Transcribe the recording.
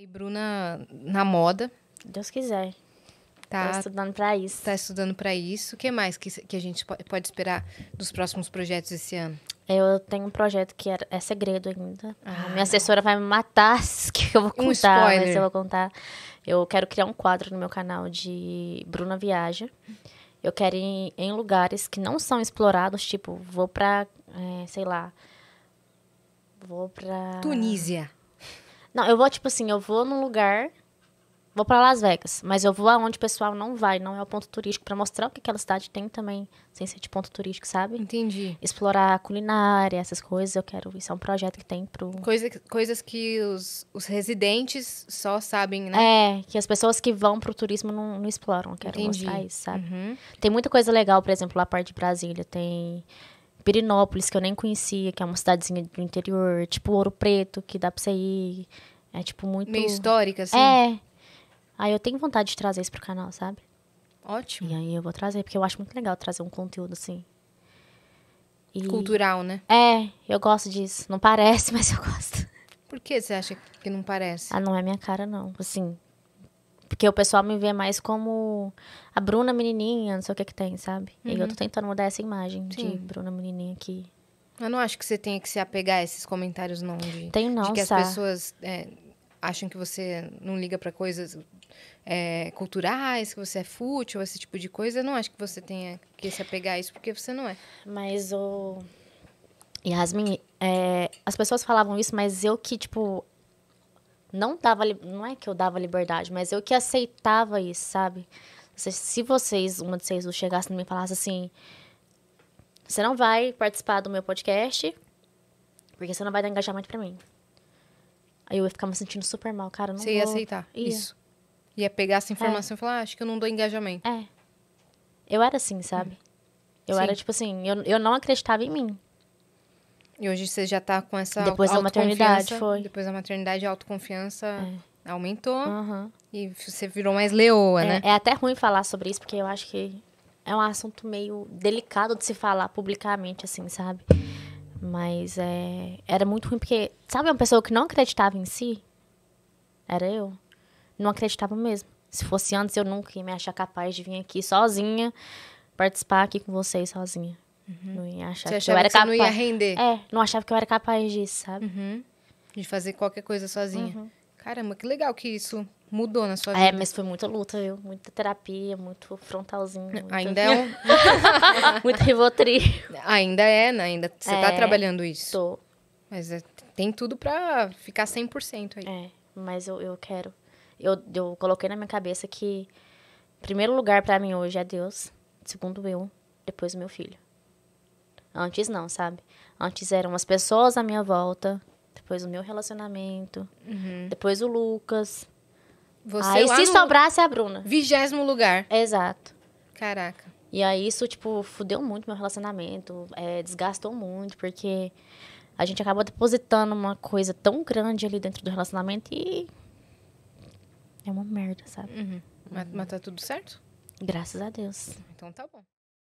E Bruna na moda. Deus quiser. Tá, estudando para isso. Tá estudando para isso. O que mais que, que a gente pode esperar dos próximos projetos esse ano? Eu tenho um projeto que é, é segredo ainda. Ah. Minha assessora vai me matar que eu vou contar, um mas eu vou contar. Eu quero criar um quadro no meu canal de Bruna Viaja. Eu quero ir em lugares que não são explorados, tipo, vou pra, é, sei lá, vou pra... Tunísia. Não, eu vou, tipo assim, eu vou num lugar, vou para Las Vegas, mas eu vou aonde o pessoal não vai, não é o ponto turístico, para mostrar o que aquela cidade tem também, sem ser de ponto turístico, sabe? Entendi. Explorar culinária, essas coisas, eu quero. Isso é um projeto que tem pro. Coisa, coisas que os, os residentes só sabem, né? É, que as pessoas que vão pro turismo não, não exploram. Eu quero Entendi. mostrar isso, sabe? Uhum. Tem muita coisa legal, por exemplo, lá parte de Brasília. Tem Pirinópolis, que eu nem conhecia, que é uma cidadezinha do interior, tipo Ouro Preto, que dá pra você ir. É tipo muito. Meio histórica, assim. É. Aí eu tenho vontade de trazer isso pro canal, sabe? Ótimo. E aí eu vou trazer, porque eu acho muito legal trazer um conteúdo assim. E... Cultural, né? É, eu gosto disso. Não parece, mas eu gosto. Por que você acha que não parece? Ah, não é minha cara, não. Assim, porque o pessoal me vê mais como a Bruna menininha, não sei o que que tem, sabe? Uhum. E eu tô uhum. tentando mudar essa imagem Sim. de Bruna menininha aqui. Eu não acho que você tenha que se apegar a esses comentários, não. De, Tenho não, De que as pessoas é, acham que você não liga para coisas é, culturais, que você é fútil, esse tipo de coisa. Eu não acho que você tenha que se apegar a isso, porque você não é. Mas o... Yasmin, é, as pessoas falavam isso, mas eu que, tipo, não dava, não é que eu dava liberdade, mas eu que aceitava isso, sabe? Se, se vocês, uma de vocês, chegasse e me falasse assim, você não vai participar do meu podcast, porque você não vai dar engajamento para mim. Aí eu ia ficar me sentindo super mal, cara, não Você vou. ia aceitar ia. isso. Ia pegar essa informação é. e falar, ah, acho que eu não dou engajamento. É. Eu era assim, sabe? Hum. Eu Sim. era tipo assim, eu, eu não acreditava em mim. E hoje você já tá com essa Depois da maternidade, foi. Depois da maternidade, a autoconfiança é. aumentou. Uhum. E você virou mais leoa, é, né? É até ruim falar sobre isso, porque eu acho que é um assunto meio delicado de se falar publicamente, assim, sabe? Mas é, era muito ruim, porque, sabe, uma pessoa que não acreditava em si, era eu. Não acreditava mesmo. Se fosse antes, eu nunca ia me achar capaz de vir aqui sozinha, participar aqui com vocês sozinha. Uhum. Não ia achar você que eu era capaz. não ia render. É, não achava que eu era capaz disso, sabe? Uhum. De fazer qualquer coisa sozinha. Uhum. Caramba, que legal que isso mudou na sua é, vida. É, mas foi muita luta, viu? Muita terapia, muito frontalzinho. Muito... Ainda é um. muito rivotri Ainda é, né? Ainda você tá é, tá trabalhando isso. Tô. Mas é, tem tudo pra ficar 100% aí. É, mas eu, eu quero. Eu, eu coloquei na minha cabeça que primeiro lugar para mim hoje é Deus, segundo eu, depois o meu filho. Antes não, sabe? Antes eram as pessoas à minha volta, depois o meu relacionamento, uhum. depois o Lucas. Você aí se sobrasse é a Bruna. Vigésimo lugar. Exato. Caraca. E aí isso, tipo, fudeu muito meu relacionamento, é, desgastou muito, porque a gente acabou depositando uma coisa tão grande ali dentro do relacionamento e. É uma merda, sabe? Uhum. Mas, mas tá tudo certo? Graças a Deus. Então tá bom.